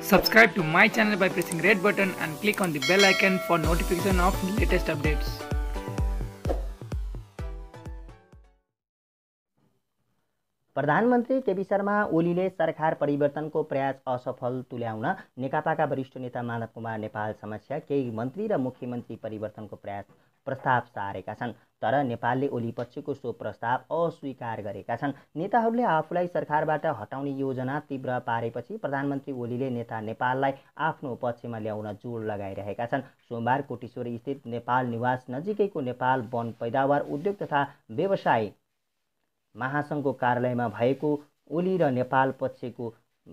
Subscribe to my channel by pressing red button and click on the bell icon for notification of latest updates. प्रधानमन्त्री केपी शर्मा ओलीले सरकार परिवर्तनको प्रयास असफल तुल्याउन नेकपाका वरिष्ठ नेता माधव कुमार नेपाल समस्या केही मन्त्री र मुख्यमन्त्री परिवर्तनको प्रयास प्रस्ताव सारेका छन् तर नेपालले ओलीपछिको सो प्रस्ताव अस्वीकार गरेका छन् नेताहरूले आफूलाई सरकारबाट हटाउने योजना तीव्र पारेपछि प्रधानमन्त्री ओलीले नेता नेपाललाई आफ्नो पक्षमा ल्याउन जोड लगाइरहेका छन् सोमबार कोटेश्वर स्थित नेपाल निवास नजिकैको नेपाल वन पैदावार उद्योग तथा व्यवसाय महासङ्घको कार्यालयमा भएको ओली र नेपाल पक्षको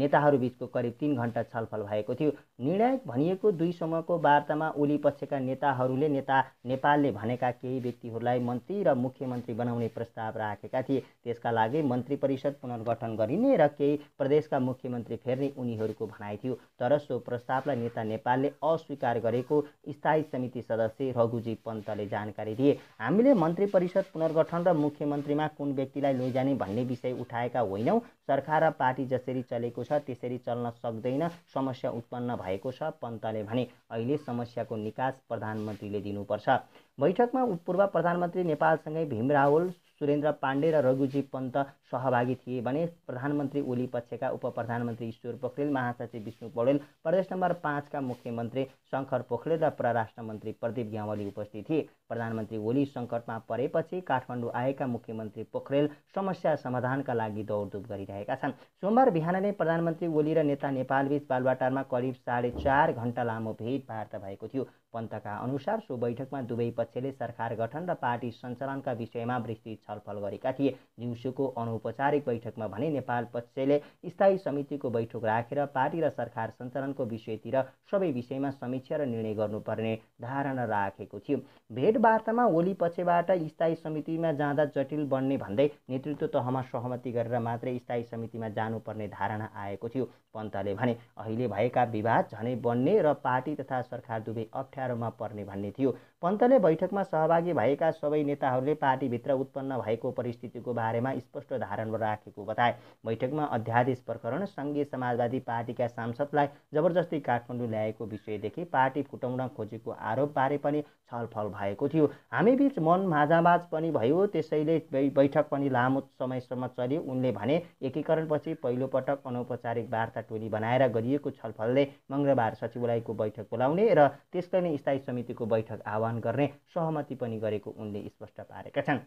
नेताहरूबिचको करिब तिन घन्टा छलफल भएको थियो निर्णायक भनिएको दुई समूहको वार्तामा ओली पक्षका नेताहरूले नेता नेपालले भनेका केही व्यक्तिहरूलाई मन्त्री र मुख्यमन्त्री बनाउने प्रस्ताव राखेका थिए त्यसका लागि मन्त्री परिषद पुनर्गठन गरिने र केही प्रदेशका मुख्यमन्त्री फेर्ने उनीहरूको भनाइ थियो तर सो प्रस्तावलाई नेता नेपालले अस्वीकार गरेको स्थायी समिति सदस्य रघुजी पन्तले जानकारी दिए हामीले मन्त्री परिषद पुनर्गठन र मुख्यमन्त्रीमा कुन व्यक्तिलाई लैजाने भन्ने विषय उठाएका होइनौँ सरकार र पार्टी जसरी चलेको छ त्यसरी चल्न सक्दैन समस्या उत्पन्न भए भएको छ पन्तले भने अहिले समस्याको निकास प्रधानमन्त्रीले दिनुपर्छ बैठकमा पूर्व प्रधानमन्त्री नेपालसँगै भीम रावल सुरेन्द्र पाण्डे र रघुजी पन्त सहभागी थिए भने प्रधानमन्त्री ओली पक्षका उप प्रधानमन्त्री ईश्वर पोखरेल महासचिव विष्णु पौडेल प्रदेश नम्बर पाँचका मुख्यमन्त्री शङ्कर पोखरेल र परराष्ट्र मन्त्री प्रदीप ग्यावली उपस्थित थिए प्रधानमन्त्री ओली सङ्कटमा परेपछि काठमाडौँ आएका मुख्यमन्त्री पोखरेल समस्या समाधानका लागि दौडधुप गरिरहेका छन् सोमबार बिहान नै प्रधानमन्त्री ओली र नेता नेपालबीच बालुवाटारमा करिब साढे चार घन्टा लामो भेटवार्ता भएको थियो पन्तका अनुसार सो बैठकमा दुवै पक्षले सरकार गठन र पार्टी सञ्चालनका विषयमा विस्तृत छलफल गरेका थिए दिउँसोको अनौपचारिक बैठकमा भने नेपाल पक्षले स्थायी समितिको बैठक राखेर पार्टी र सरकार सञ्चालनको विषयतिर सबै विषयमा समीक्षा र निर्णय गर्नुपर्ने धारणा राखेको थियो भेट वार्तामा होली पछिबाट स्थायी समितिमा जाँदा जटिल बन्ने भन्दै नेतृत्व तहमा सहमति गरेर मात्रै स्थायी समितिमा जानुपर्ने धारणा आएको थियो पन्तले भने अहिले भएका विवाद झनै बन्ने र पार्टी तथा सरकार दुवै अप्ठ्यारोमा पर्ने भन्ने थियो पन्तले बैठकमा सहभागी भएका सबै नेताहरूले पार्टीभित्र उत्पन्न भएको परिस्थितिको बारेमा स्पष्ट धारण राखेको बताए बैठकमा अध्यादेश प्रकरण सङ्घीय समाजवादी पार्टीका सांसदलाई जबरजस्ती काठमाडौँ ल्याएको विषयदेखि पार्टी फुटाउन खोजेको आरोपबारे पनि छलफल भएको थियो हामीबीच मन माझामाझ पनि भयो त्यसैले बैठक पनि लामो समयसम्म चल्यो उनले भने एकीकरणपछि पहिलोपटक अनौपचारिक वार्ता टोली बनाएर गरिएको छलफलले मङ्गलबार सचिवालयको बैठक बोलाउने र त्यसका नै स्थायी समितिको बैठक आह्वान आह्वान गर्ने सहमति पनि गरेको उनले स्पष्ट पारेका छन्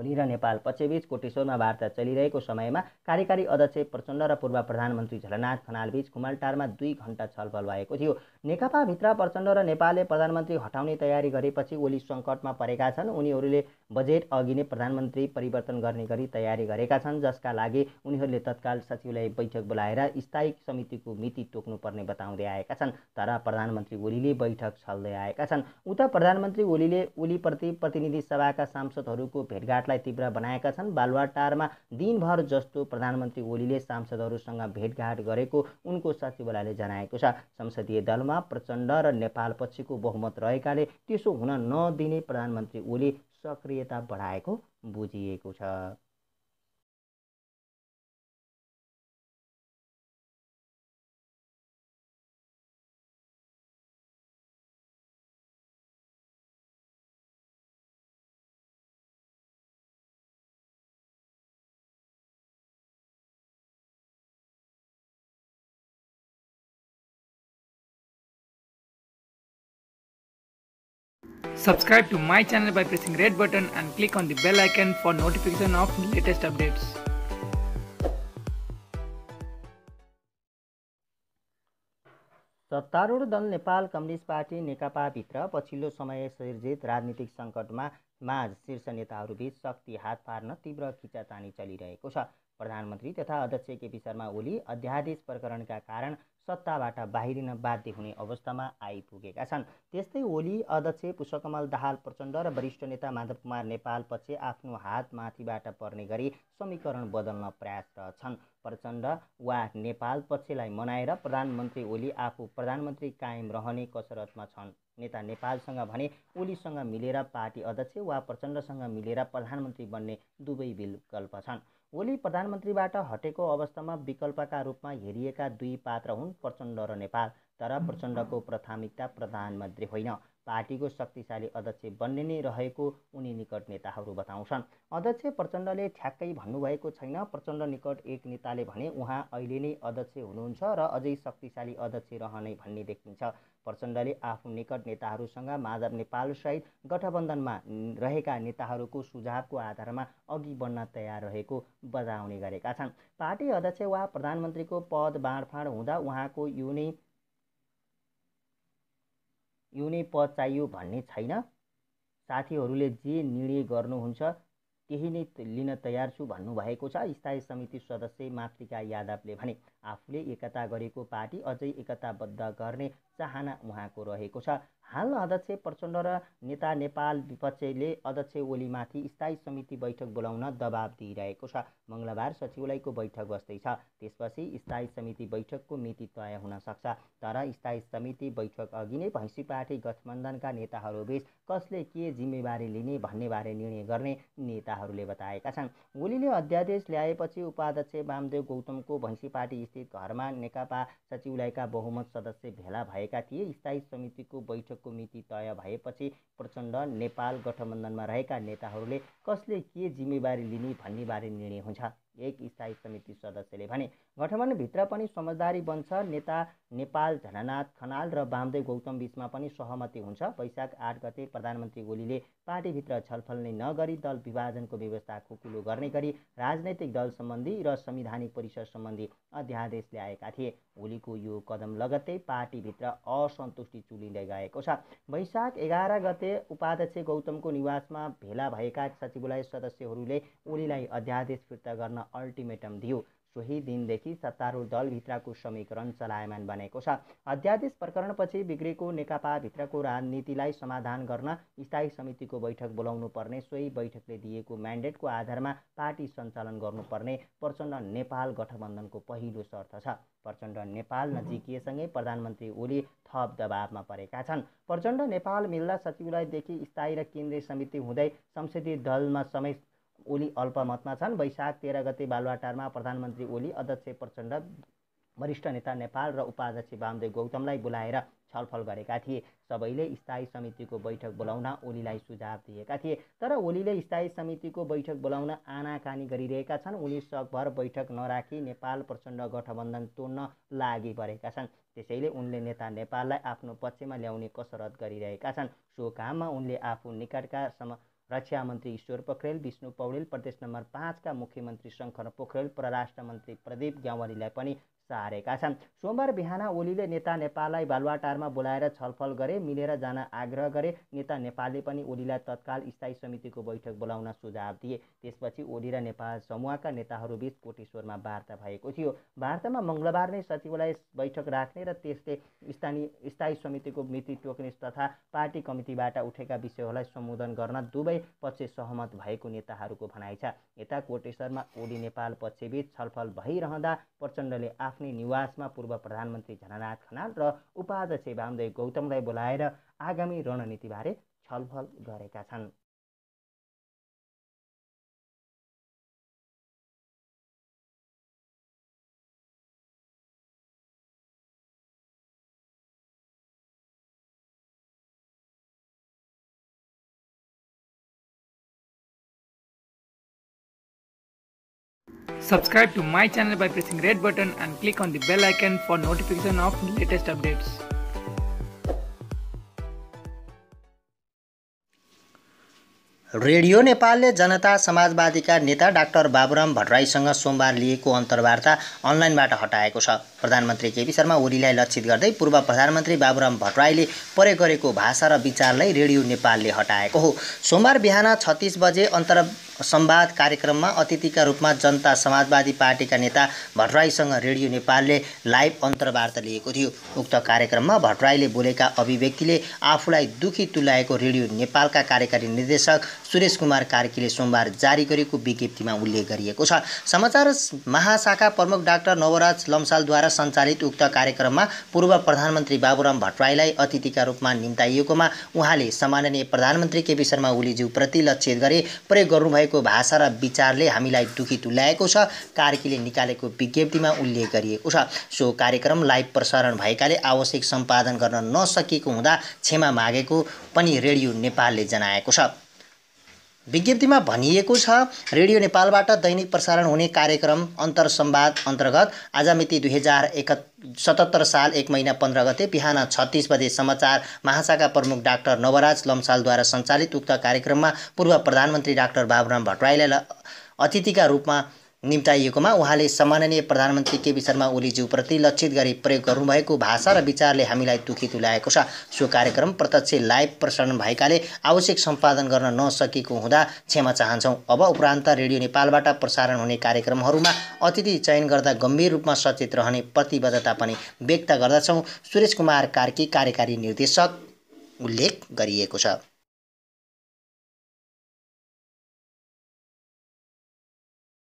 ओली र नेपाल पक्षबीच कोटेश्वरमा वार्ता चलिरहेको समयमा कार्यकारी अध्यक्ष प्रचण्ड र पूर्व प्रधानमन्त्री झलनाथ खनालबीच कुमालटारमा दुई घन्टा छलफल भएको थियो नेकपाभित्र प्रचण्ड र नेपालले प्रधानमन्त्री हटाउने तयारी गरेपछि ओली सङ्कटमा परेका छन् उनीहरूले बजेट अघि नै प्रधानमन्त्री परिवर्तन गर्ने गरी तयारी गरेका छन् जसका लागि उनीहरूले तत्काल सचिवालय बैठक बोलाएर स्थायी समितिको मिति तोक्नुपर्ने बताउँदै आएका छन् तर प्रधानमन्त्री ओलीले बैठक छल्दै आएका छन् उता प्रधानमन्त्री ओलीले ओलीप्रति प्रतिनिधि सभाका सांसदहरूको भेटघाटलाई तीव्र बनाएका छन् बालुवाटारमा दिनभर जस्तो प्रधानमन्त्री ओलीले सांसदहरूसँग भेटघाट गरेको उनको सचिवालयले जनाएको छ संसदीय दलमा प्रचण्ड र पछिको बहुमत रहेकाले त्यसो हुन नदिने प्रधानमन्त्री ओली सक्रियता बढाएको बुझिएको छ Subscribe to my channel by pressing red button and click on the bell icon for notification of latest updates. सत्तारूढ दल नेपाल कम्युनिस्ट पार्टी नेकपाभित्र पछिल्लो समय सिर्जित राजनीतिक सङ्कटमा माझ शीर्ष नेताहरूबीच शक्ति हात पार्न तीव्र खिचातानी चलिरहेको छ प्रधानमन्त्री तथा अध्यक्ष केपी शर्मा ओली अध्यादेश प्रकरणका कारण सत्ताबाट बाहिरिन बाध्य हुने अवस्थामा आइपुगेका छन् त्यस्तै ओली अध्यक्ष पुष्पकमल दाहाल प्रचण्ड र वरिष्ठ नेता माधव कुमार नेपाल पछि आफ्नो हात माथिबाट पर्ने गरी समीकरण बदल्न प्रयासरत छन् प्रचण्ड वा नेपाल पक्षलाई मनाएर प्रधानमन्त्री ओली आफू प्रधानमन्त्री कायम रहने कसरतमा छन् नेता नेपालसँग भने ओलीसँग मिलेर पार्टी अध्यक्ष वा प्रचण्डसँग मिलेर प्रधानमन्त्री बन्ने दुवै विकल्प छन् ओली प्रधानमन्त्रीबाट हटेको अवस्थामा विकल्पका रूपमा हेरिएका दुई पात्र हुन् प्रचण्ड र नेपाल तर प्रचण्डको प्राथमिकता प्रधानमन्त्री होइन पार्टीको शक्तिशाली अध्यक्ष बन्ने नै रहेको उनी निकट नेताहरू बताउँछन् अध्यक्ष प्रचण्डले ठ्याक्कै भन्नुभएको छैन प्रचण्ड निकट एक नेताले भने उहाँ अहिले नै अध्यक्ष हुनुहुन्छ र अझै शक्तिशाली अध्यक्ष रहने भन्ने देखिन्छ प्रचण्डले आफू निकट नेताहरूसँग माधव नेपाल सहित गठबन्धनमा रहेका नेताहरूको सुझावको आधारमा अघि बढ्न तयार रहेको बताउने गरेका छन् पार्टी अध्यक्ष वा प्रधानमन्त्रीको पद बाँडफाँड हुँदा उहाँको यो नै नै पद चाहियो भन्ने छैन साथीहरूले जे निर्णय गर्नुहुन्छ त्यही नै लिन तयार छु भन्नुभएको छ स्थायी समिति सदस्य मातृका यादवले भने आफूले एकता गरेको पार्टी अझै एकताबद्ध गर्ने चाहना उहाँको रहेको छ हाल अध्यक्ष प्रचण्ड र नेता नेपाल विपक्षले अध्यक्ष ओलीमाथि स्थायी समिति बैठक बोलाउन दबाब दिइरहेको छ मङ्गलबार सचिवालयको बैठक बस्दैछ त्यसपछि स्थायी समिति बैठकको मिति तय हुन सक्छ तर स्थायी समिति बैठक अघि नै भैँसी पार्टी गठबन्धनका नेताहरूबीच कसले के जिम्मेवारी लिने भन्नेबारे निर्णय गर्ने नेताहरूले बताएका छन् ओलीले अध्यादेश ल्याएपछि उपाध्यक्ष वामदेव गौतमको भैँसी पार्टी घरमा नेकपा सचिवालयका बहुमत सदस्य भेला भएका थिए स्थायी समितिको बैठकको मिति तय भएपछि प्रचण्ड नेपाल गठबन्धनमा रहेका नेताहरूले कसले के जिम्मेवारी लिने भन्नेबारे निर्णय हुन्छ एक स्थायी समिति सदस्यले भने गठबन्धनभित्र पनि समझदारी बन्छ नेता नेपाल झननाथ खनाल र बामदेव गौतम बिचमा पनि सहमति हुन्छ वैशाख आठ गते प्रधानमन्त्री ओलीले पार्टीभित्र छलफल नै नगरी दल विभाजनको व्यवस्था खुकुलो गर्ने गरी राजनैतिक दल सम्बन्धी र संविधानिक परिषद सम्बन्धी अध्यादेश ल्याएका थिए ओलीको यो कदम लगत्तै पार्टीभित्र असन्तुष्टि चुलिँदै गएको छ वैशाख एघार गते उपाध्यक्ष गौतमको निवासमा भेला भएका सचिवालय सदस्यहरूले ओलीलाई अध्यादेश फिर्ता गर्न अल्टिमेटम दियो सोही दिनदेखि सत्तारूढ दलभित्रको समीकरण चलायमान बनेको छ अध्यादेश प्रकरणपछि बिग्रेको नेकपाभित्रको राजनीतिलाई समाधान गर्न स्थायी समितिको बैठक बोलाउनु पर्ने सोही बैठकले दिएको म्यान्डेटको आधारमा पार्टी सञ्चालन गर्नुपर्ने प्रचण्ड नेपाल गठबन्धनको पहिलो शर्त छ प्रचण्ड नेपाल नजिकिएसँगै प्रधानमन्त्री ओली थप दबावमा परेका छन् प्रचण्ड नेपाल मिल्दा सचिवालयदेखि स्थायी र केन्द्रीय समिति हुँदै संसदीय दलमा समेत ओली अल्पमतमा छन् वैशाख तेह्र गते बालुवाटारमा प्रधानमन्त्री ओली अध्यक्ष प्रचण्ड वरिष्ठ नेता नेपाल र उपाध्यक्ष वामदेव गौतमलाई बोलाएर छलफल गरेका थिए सबैले स्थायी समितिको बैठक बोलाउन ओलीलाई सुझाव दिएका थिए तर ओलीले स्थायी समितिको बैठक बोलाउन आनाकानी गरिरहेका छन् उनी सकभर बैठक नराखी नेपाल प्रचण्ड गठबन्धन तोड्न लागि परेका छन् त्यसैले उनले नेता नेपाललाई आफ्नो पक्षमा ल्याउने कसरत गरिरहेका छन् सो काममा उनले आफू निकटका सम रक्षा मन्त्री ईश्वर पोखरेल विष्णु पौडेल प्रदेश नम्बर पाँचका मुख्यमन्त्री शङ्कर पोखरेल परराष्ट्र मन्त्री प्रदीप ग्यावालीलाई पनि सारेका छन् सोमबार बिहान ओलीले नेता नेपाललाई बालुवाटारमा बोलाएर छलफल गरे मिलेर जान आग्रह गरे नेता नेपालले पनि ओलीलाई तत्काल स्थायी समितिको बैठक बोलाउन सुझाव दिए त्यसपछि ओली र नेपाल समूहका नेताहरूबीच कोटेश्वरमा वार्ता भएको थियो वार्तामा मङ्गलबार नै सचिवालय बैठक राख्ने र त्यसले स्थानीय स्थायी समितिको मिति टोक्ने तथा पार्टी कमिटीबाट उठेका विषयहरूलाई सम्बोधन गर्न दुवै पक्ष सहमत भएको नेताहरूको भनाइ छ यता कोटेश्वरमा ओली नेपाल पक्षबीच छलफल भइरहँदा प्रचण्डले आफ आफ्नै निवासमा पूर्व प्रधानमन्त्री झननाथ खनाल र उपाध्यक्ष वामदेव गौतमलाई बोलाएर आगामी रणनीतिबारे छलफल गरेका छन् Subscribe to my channel by pressing red button and click on the bell icon for notification of latest updates. Radio नेपालले जनता समाजवादीका नेता डाक्टर बाबुराम भट्टराईसँग सोमबार लिएको अन्तर्वार्ता अनलाइनबाट हटाएको छ प्रधानमन्त्री केपी शर्मा ओलीलाई लक्षित गर्दै पूर्व प्रधानमन्त्री बाबुराम भट्टराईले प्रयोग गरेको भाषा र विचारलाई रेडियो नेपालले हटाएको हो सोमबार बिहान छत्तिस बजे अन्तर संवाद कार्यक्रममा अतिथिका रूपमा जनता समाजवादी पार्टीका नेता भट्टराईसँग रेडियो नेपालले लाइभ अन्तर्वार्ता लिएको थियो उक्त कार्यक्रममा भट्टराईले बोलेका अभिव्यक्तिले आफूलाई दुखी तुल्याएको रेडियो नेपालका कार्यकारी निर्देशक सुरेश कुमार कार्कीले सोमबार जारी गरेको विज्ञप्तिमा उल्लेख गरिएको छ समाचार महाशाखा प्रमुख डाक्टर नवराज लम्सालद्वारा सञ्चालित उक्त कार्यक्रममा पूर्व प्रधानमन्त्री बाबुराम भट्टराईलाई अतिथिका रूपमा निम्ताइएकोमा उहाँले सम्माननीय प्रधानमन्त्री केपी शर्मा ओलीज्यूप्रति लक्षित गरे प्रयोग गर्नुभयो तपाईँको भाषा र विचारले हामीलाई दुखी तुल्याएको छ कार्कीले निकालेको विज्ञप्तिमा उल्लेख गरिएको छ सो कार्यक्रम लाइभ प्रसारण भएकाले आवश्यक सम्पादन गर्न नसकेको हुँदा क्षमा मागेको पनि रेडियो नेपालले जनाएको छ विज्ञप्तिमा भनिएको छ रेडियो नेपालबाट दैनिक प्रसारण हुने कार्यक्रम अन्तरसम्वाद अन्तर्गत आज दुई हजार एकहत्तर सतहत्तर साल एक महिना पन्ध्र गते बिहान छत्तिस बजे समाचार महाशाखा प्रमुख डाक्टर नवराज लम्सालद्वारा सञ्चालित उक्त कार्यक्रममा पूर्व प्रधानमन्त्री डाक्टर बाबुराम भट्टराईलाई अतिथिका रूपमा निम्ताइएकोमा उहाँले सम्माननीय प्रधानमन्त्री केपी शर्मा ओलीज्यूप्रति लक्षित गरी प्रयोग गर्नुभएको भाषा र विचारले हामीलाई दुखी तुल्याएको छ सो कार्यक्रम प्रत्यक्ष लाइभ प्रसारण भएकाले आवश्यक सम्पादन गर्न नसकेको हुँदा क्षमा चाहन्छौँ अब उपरान्त रेडियो नेपालबाट प्रसारण हुने कार्यक्रमहरूमा अतिथि चयन गर्दा गम्भीर रूपमा सचेत रहने प्रतिबद्धता पनि व्यक्त गर्दछौँ सुरेश कुमार कार्की कार्यकारी निर्देशक उल्लेख गरिएको छ